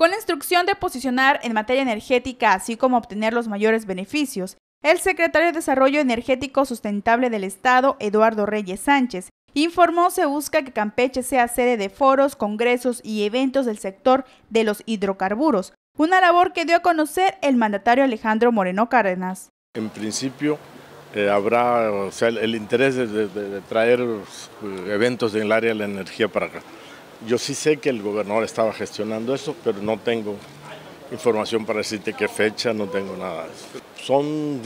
Con la instrucción de posicionar en materia energética, así como obtener los mayores beneficios, el secretario de Desarrollo Energético Sustentable del Estado, Eduardo Reyes Sánchez, informó se busca que Campeche sea sede de foros, congresos y eventos del sector de los hidrocarburos, una labor que dio a conocer el mandatario Alejandro Moreno Cárdenas. En principio eh, habrá el, interés de, traer eh, eventos en el área de la energía para acá. Yo sí sé que el gobernador estaba gestionando eso, pero no tengo información para decirte qué fecha, no tengo nada. Son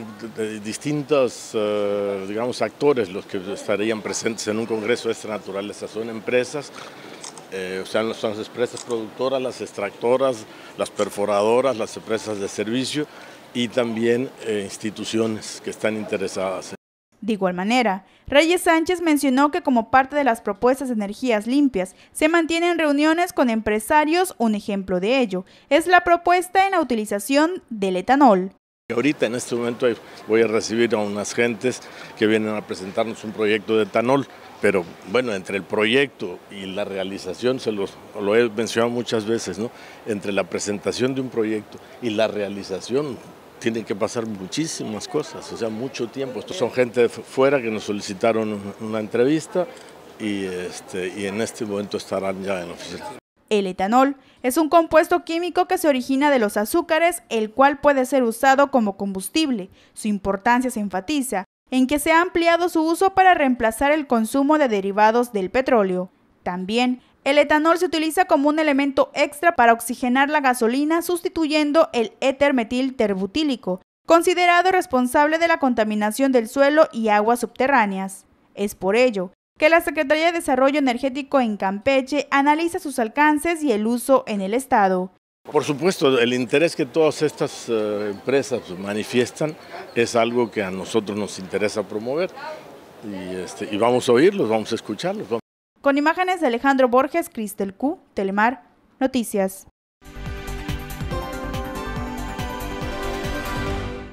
distintos, eh, digamos, actores los que estarían presentes en un congreso de esta naturaleza. Son empresas, eh, o sea, son las empresas productoras, las extractoras, las perforadoras, las empresas de servicio y también eh, instituciones que están interesadas. De igual manera, Reyes Sánchez mencionó que como parte de las propuestas de energías limpias, se mantienen reuniones con empresarios. Un ejemplo de ello es la propuesta en la utilización del etanol. Ahorita en este momento voy a recibir a unas gentes que vienen a presentarnos un proyecto de etanol, pero bueno, entre el proyecto y la realización, se los, lo he mencionado muchas veces, ¿no? entre la presentación de un proyecto y la realización tienen que pasar muchísimas cosas, o sea, mucho tiempo. Estos son gente fuera que nos solicitaron una entrevista y, este, y en este momento estarán ya en oficina. El etanol es un compuesto químico que se origina de los azúcares, el cual puede ser usado como combustible. Su importancia se enfatiza en que se ha ampliado su uso para reemplazar el consumo de derivados del petróleo. También el etanol se utiliza como un elemento extra para oxigenar la gasolina sustituyendo el éter metil terbutílico, considerado responsable de la contaminación del suelo y aguas subterráneas. Es por ello que la Secretaría de Desarrollo Energético en Campeche analiza sus alcances y el uso en el Estado. Por supuesto, el interés que todas estas eh, empresas manifiestan es algo que a nosotros nos interesa promover y, este, vamos a oírlos, vamos a escucharlos. Con imágenes de Alejandro Borges, Cristel Q, Telemar, Noticias.